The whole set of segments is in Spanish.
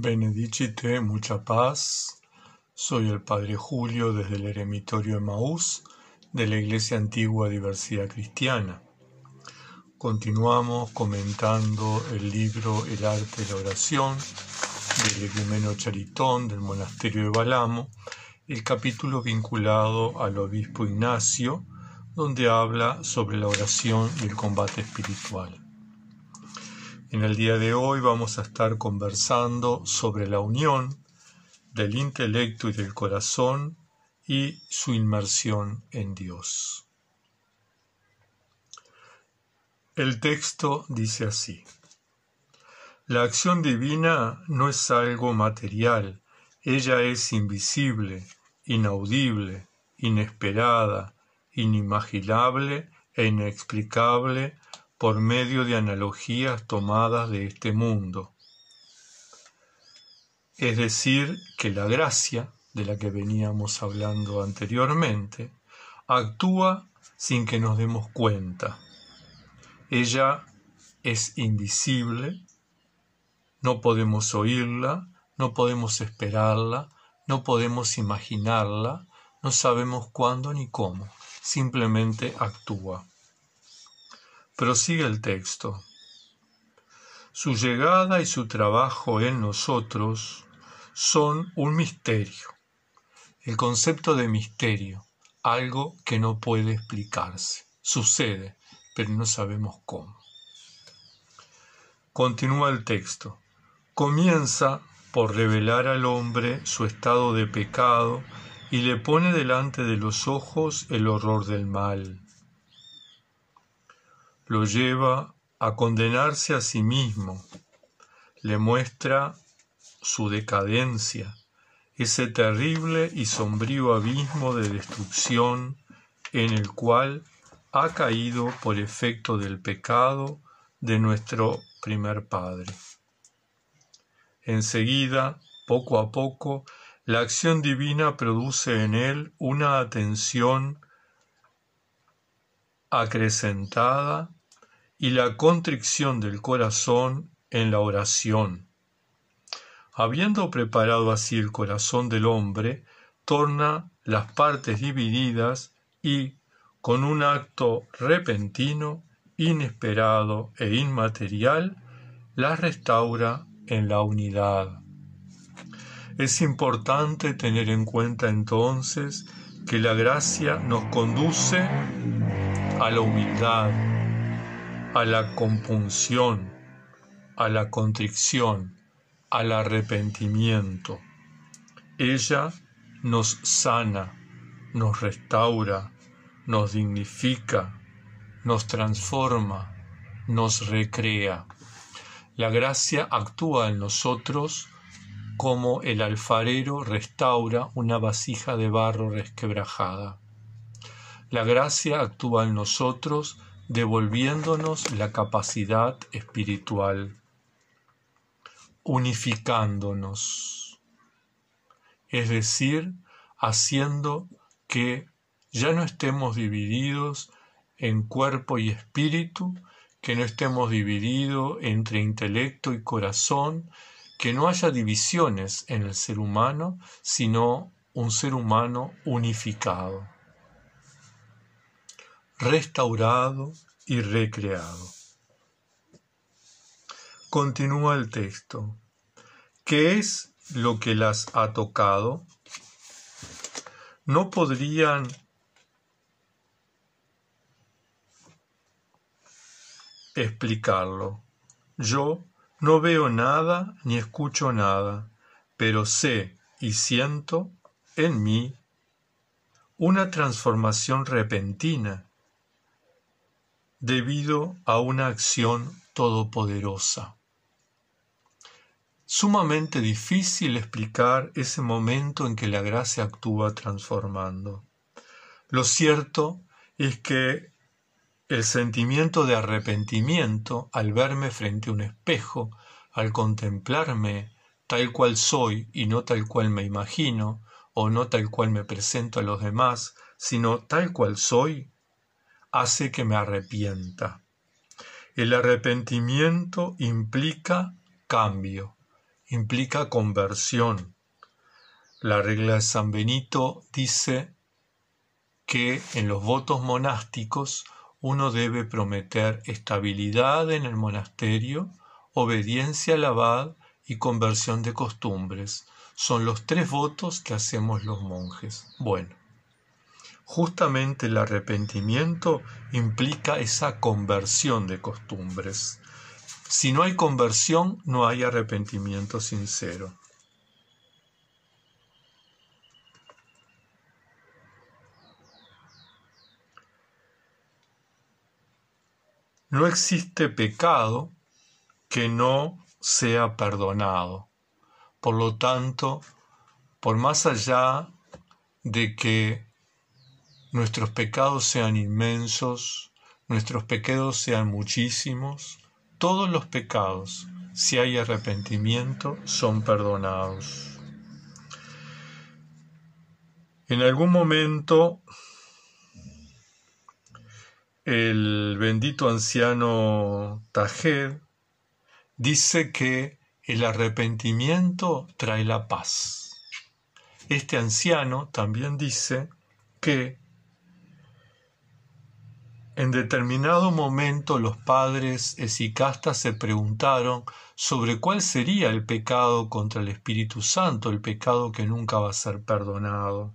Benedicite, mucha paz. Soy el Padre Julio desde el Eremitorio de Maús de la Iglesia Antigua Diversidad Cristiana. Continuamos comentando el libro El Arte de la Oración del Egumeno Charitón del Monasterio de Balamo, el capítulo vinculado al Obispo Ignacio, donde habla sobre la oración y el combate espiritual. En el día de hoy vamos a estar conversando sobre la unión del intelecto y del corazón y su inmersión en Dios. El texto dice así, La acción divina no es algo material, ella es invisible, inaudible, inesperada, inimaginable e inexplicable por medio de analogías tomadas de este mundo. Es decir, que la gracia, de la que veníamos hablando anteriormente, actúa sin que nos demos cuenta. Ella es invisible, no podemos oírla, no podemos esperarla, no podemos imaginarla, no sabemos cuándo ni cómo, simplemente actúa. Prosigue el texto. Su llegada y su trabajo en nosotros son un misterio. El concepto de misterio, algo que no puede explicarse. Sucede, pero no sabemos cómo. Continúa el texto. Comienza por revelar al hombre su estado de pecado y le pone delante de los ojos el horror del mal lo lleva a condenarse a sí mismo, le muestra su decadencia, ese terrible y sombrío abismo de destrucción en el cual ha caído por efecto del pecado de nuestro primer Padre. Enseguida, poco a poco, la acción divina produce en él una atención acrecentada y la contrición del corazón en la oración. Habiendo preparado así el corazón del hombre, torna las partes divididas y, con un acto repentino, inesperado e inmaterial, las restaura en la unidad. Es importante tener en cuenta entonces que la gracia nos conduce a la humildad, a la compunción, a la contrición, al arrepentimiento. Ella nos sana, nos restaura, nos dignifica, nos transforma, nos recrea. La gracia actúa en nosotros como el alfarero restaura una vasija de barro resquebrajada. La gracia actúa en nosotros devolviéndonos la capacidad espiritual, unificándonos, es decir, haciendo que ya no estemos divididos en cuerpo y espíritu, que no estemos divididos entre intelecto y corazón, que no haya divisiones en el ser humano, sino un ser humano unificado restaurado y recreado. Continúa el texto. ¿Qué es lo que las ha tocado? ¿No podrían explicarlo? Yo no veo nada ni escucho nada, pero sé y siento en mí una transformación repentina debido a una acción todopoderosa. Sumamente difícil explicar ese momento en que la gracia actúa transformando. Lo cierto es que el sentimiento de arrepentimiento al verme frente a un espejo, al contemplarme tal cual soy y no tal cual me imagino, o no tal cual me presento a los demás, sino tal cual soy, hace que me arrepienta. El arrepentimiento implica cambio, implica conversión. La regla de San Benito dice que en los votos monásticos uno debe prometer estabilidad en el monasterio, obediencia al abad y conversión de costumbres. Son los tres votos que hacemos los monjes. Bueno, Justamente el arrepentimiento implica esa conversión de costumbres. Si no hay conversión, no hay arrepentimiento sincero. No existe pecado que no sea perdonado. Por lo tanto, por más allá de que nuestros pecados sean inmensos, nuestros pecados sean muchísimos, todos los pecados, si hay arrepentimiento, son perdonados. En algún momento, el bendito anciano Tajed dice que el arrepentimiento trae la paz. Este anciano también dice que en determinado momento los padres esicasta se preguntaron sobre cuál sería el pecado contra el Espíritu Santo, el pecado que nunca va a ser perdonado.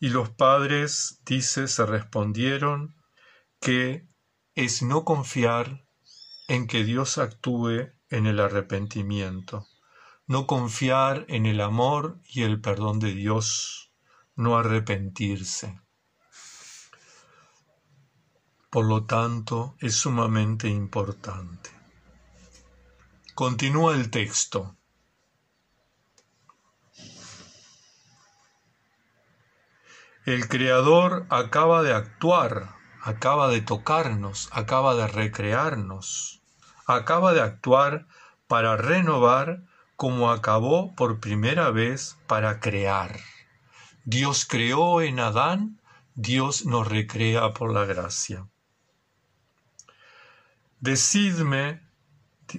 Y los padres, dice, se respondieron que es no confiar en que Dios actúe en el arrepentimiento, no confiar en el amor y el perdón de Dios, no arrepentirse por lo tanto, es sumamente importante. Continúa el texto. El Creador acaba de actuar, acaba de tocarnos, acaba de recrearnos, acaba de actuar para renovar como acabó por primera vez para crear. Dios creó en Adán, Dios nos recrea por la gracia. Decidme,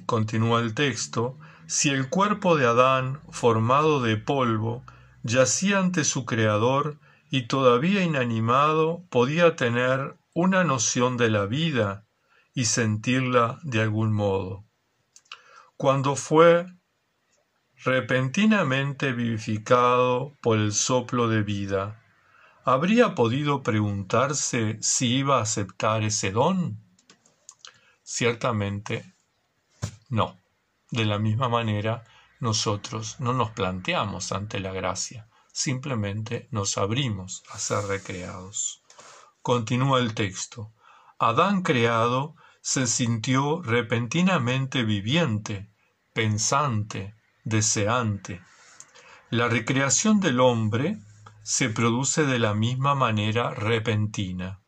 continúa el texto, si el cuerpo de Adán, formado de polvo, yacía ante su Creador y todavía inanimado podía tener una noción de la vida y sentirla de algún modo. Cuando fue repentinamente vivificado por el soplo de vida, ¿habría podido preguntarse si iba a aceptar ese don? Ciertamente no. De la misma manera, nosotros no nos planteamos ante la gracia, simplemente nos abrimos a ser recreados. Continúa el texto. Adán creado se sintió repentinamente viviente, pensante, deseante. La recreación del hombre se produce de la misma manera repentina.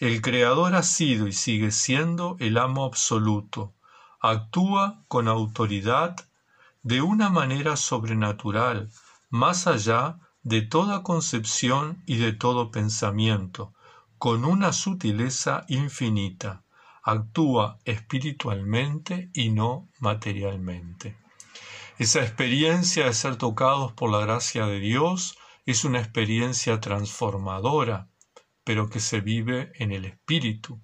El Creador ha sido y sigue siendo el amo absoluto. Actúa con autoridad de una manera sobrenatural, más allá de toda concepción y de todo pensamiento, con una sutileza infinita. Actúa espiritualmente y no materialmente. Esa experiencia de ser tocados por la gracia de Dios es una experiencia transformadora pero que se vive en el espíritu.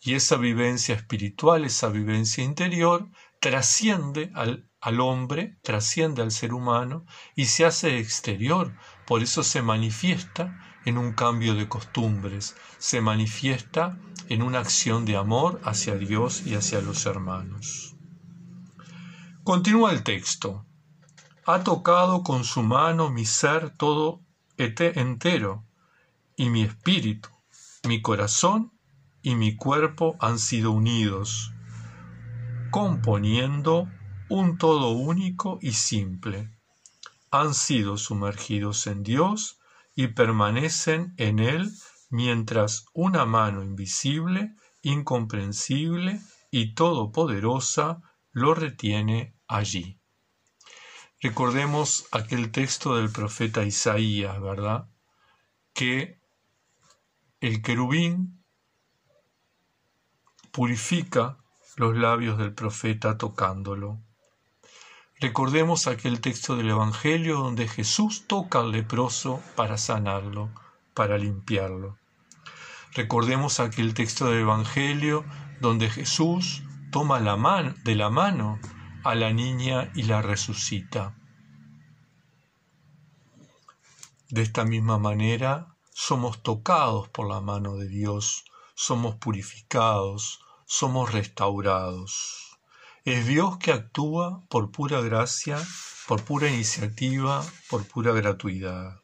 Y esa vivencia espiritual, esa vivencia interior, trasciende al, hombre, trasciende al ser humano y se hace exterior. Por eso se manifiesta en un cambio de costumbres, se manifiesta en una acción de amor hacia Dios y hacia los hermanos. Continúa el texto. Ha tocado con su mano mi ser todo entero y mi espíritu, mi corazón y mi cuerpo han sido unidos, componiendo un todo único y simple. Han sido sumergidos en Dios y permanecen en Él mientras una mano invisible, incomprensible y todopoderosa lo retiene allí. Recordemos aquel texto del profeta Isaías, ¿verdad? Que el querubín purifica los labios del profeta tocándolo. Recordemos aquel texto del Evangelio donde Jesús toca al leproso para sanarlo, para limpiarlo. Recordemos aquel texto del Evangelio donde Jesús toma la mano de la mano a la niña y la resucita. De esta misma manera, somos tocados por la mano de Dios, somos purificados, somos restaurados. Es Dios que actúa por pura gracia, por pura iniciativa, por pura gratuidad.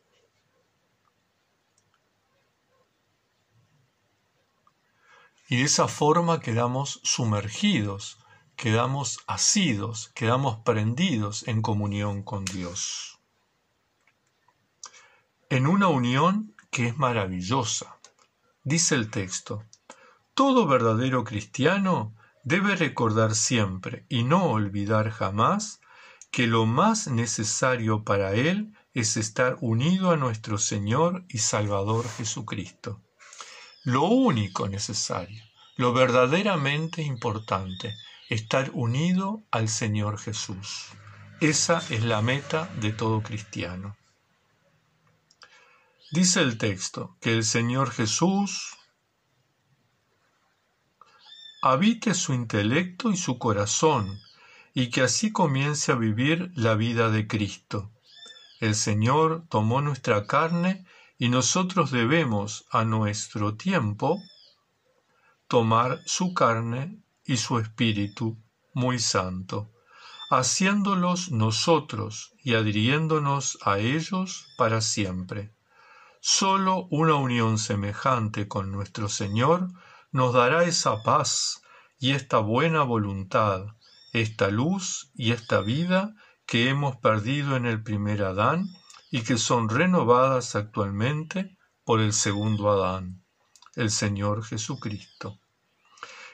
Y de esa forma quedamos sumergidos, quedamos asidos, quedamos prendidos en comunión con Dios. En una unión que es maravillosa. Dice el texto, todo verdadero cristiano debe recordar siempre y no olvidar jamás que lo más necesario para él es estar unido a nuestro Señor y Salvador Jesucristo. Lo único necesario, lo verdaderamente importante, estar unido al Señor Jesús. Esa es la meta de todo cristiano. Dice el texto que el Señor Jesús habite su intelecto y su corazón y que así comience a vivir la vida de Cristo. El Señor tomó nuestra carne y nosotros debemos a nuestro tiempo tomar su carne y su espíritu muy santo, haciéndolos nosotros y adhiriéndonos a ellos para siempre. Sólo una unión semejante con nuestro Señor nos dará esa paz y esta buena voluntad, esta luz y esta vida que hemos perdido en el primer Adán y que son renovadas actualmente por el segundo Adán, el Señor Jesucristo.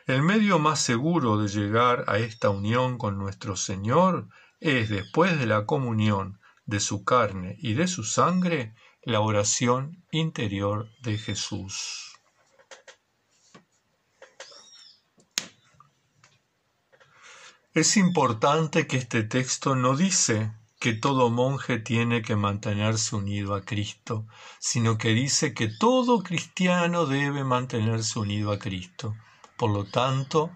El medio más seguro de llegar a esta unión con nuestro Señor es, después de la comunión de su carne y de su sangre, la oración interior de Jesús. Es importante que este texto no dice que todo monje tiene que mantenerse unido a Cristo, sino que dice que todo cristiano debe mantenerse unido a Cristo. Por lo tanto,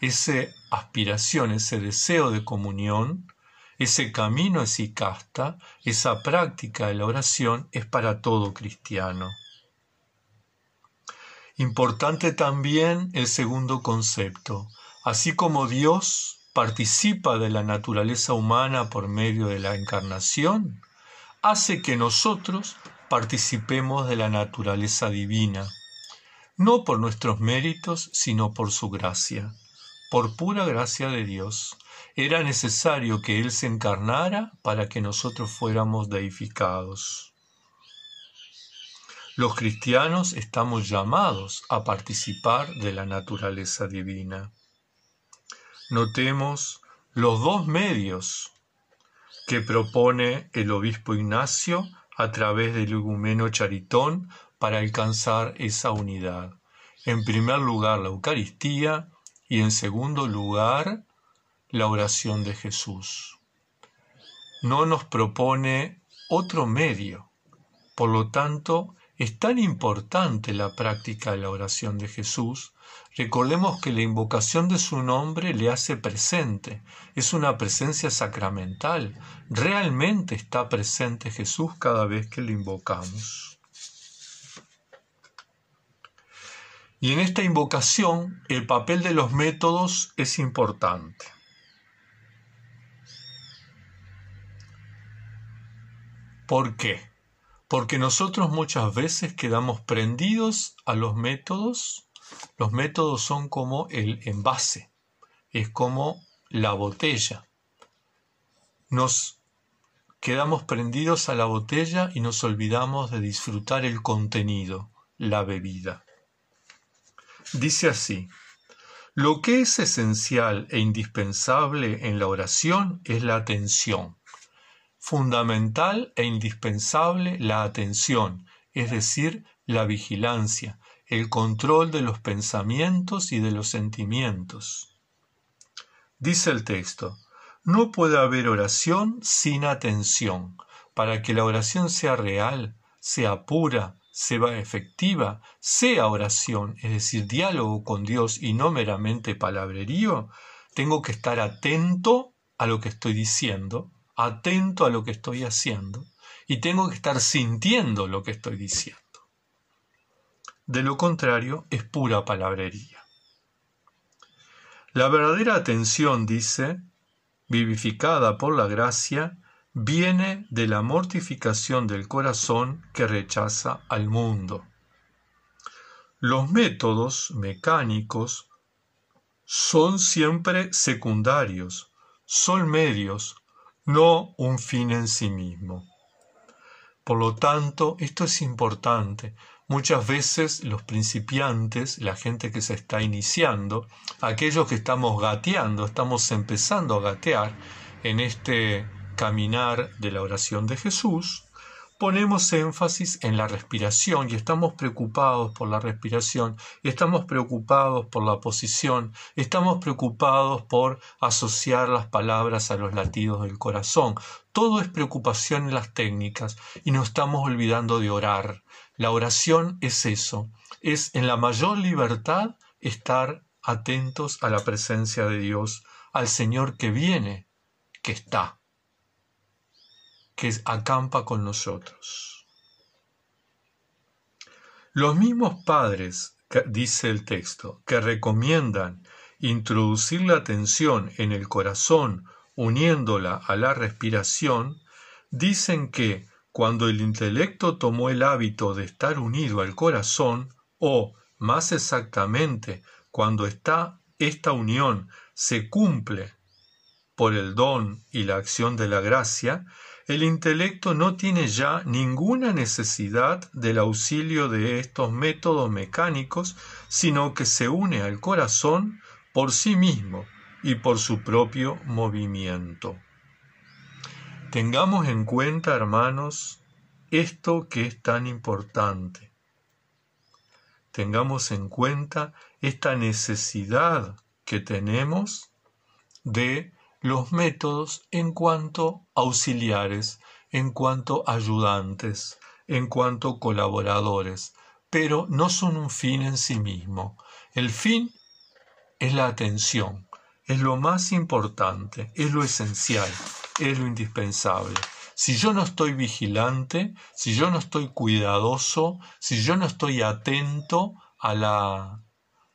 esa aspiración, ese deseo de comunión, ese camino es casta, esa práctica de la oración es para todo cristiano. Importante también el segundo concepto. Así como Dios participa de la naturaleza humana por medio de la encarnación, hace que nosotros participemos de la naturaleza divina, no por nuestros méritos, sino por su gracia por pura gracia de Dios, era necesario que Él se encarnara para que nosotros fuéramos deificados. Los cristianos estamos llamados a participar de la naturaleza divina. Notemos los dos medios que propone el obispo Ignacio a través del lugumeno Charitón para alcanzar esa unidad. En primer lugar, la Eucaristía y en segundo lugar la oración de Jesús. No nos propone otro medio. Por lo tanto, es tan importante la práctica de la oración de Jesús. Recordemos que la invocación de su nombre le hace presente. Es una presencia sacramental. Realmente está presente Jesús cada vez que lo invocamos. Y en esta invocación el papel de los métodos es importante. ¿Por qué? Porque nosotros muchas veces quedamos prendidos a los métodos. Los métodos son como el envase, es como la botella. Nos quedamos prendidos a la botella y nos olvidamos de disfrutar el contenido, la bebida. Dice así, lo que es esencial e indispensable en la oración es la atención. Fundamental e indispensable la atención, es decir, la vigilancia, el control de los pensamientos y de los sentimientos. Dice el texto, no puede haber oración sin atención. Para que la oración sea real, sea pura, se va efectiva, sea oración, es decir, diálogo con Dios y no meramente palabrerío, tengo que estar atento a lo que estoy diciendo, atento a lo que estoy haciendo y tengo que estar sintiendo lo que estoy diciendo. De lo contrario, es pura palabrería. La verdadera atención, dice, vivificada por la gracia, viene de la mortificación del corazón que rechaza al mundo. Los métodos mecánicos son siempre secundarios, son medios, no un fin en sí mismo. Por lo tanto, esto es importante. Muchas veces los principiantes, la gente que se está iniciando, aquellos que estamos gateando, estamos empezando a gatear en este caminar de la oración de Jesús, ponemos énfasis en la respiración y estamos preocupados por la respiración, estamos preocupados por la posición, estamos preocupados por asociar las palabras a los latidos del corazón. Todo es preocupación en las técnicas y no estamos olvidando de orar. La oración es eso, es en la mayor libertad estar atentos a la presencia de Dios, al Señor que viene, que está que acampa con nosotros. Los mismos padres, dice el texto, que recomiendan introducir la atención en el corazón uniéndola a la respiración, dicen que cuando el intelecto tomó el hábito de estar unido al corazón, o más exactamente, cuando está esta unión se cumple por el don y la acción de la gracia, el intelecto no tiene ya ninguna necesidad del auxilio de estos métodos mecánicos, sino que se une al corazón por sí mismo y por su propio movimiento. Tengamos en cuenta, hermanos, esto que es tan importante. Tengamos en cuenta esta necesidad que tenemos de los métodos en cuanto auxiliares, en cuanto ayudantes, en cuanto colaboradores, pero no son un fin en sí mismo. El fin es la atención, es lo más importante, es lo esencial, es lo indispensable. Si yo no estoy vigilante, si yo no estoy cuidadoso, si yo no estoy atento a los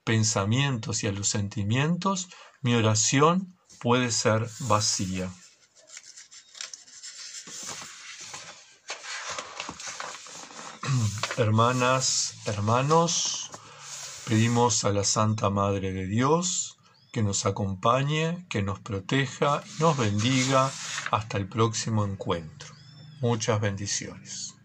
pensamientos y a los sentimientos, mi oración puede ser vacía. Hermanas, hermanos, pedimos a la Santa Madre de Dios que nos acompañe, que nos proteja nos bendiga hasta el próximo encuentro. Muchas bendiciones.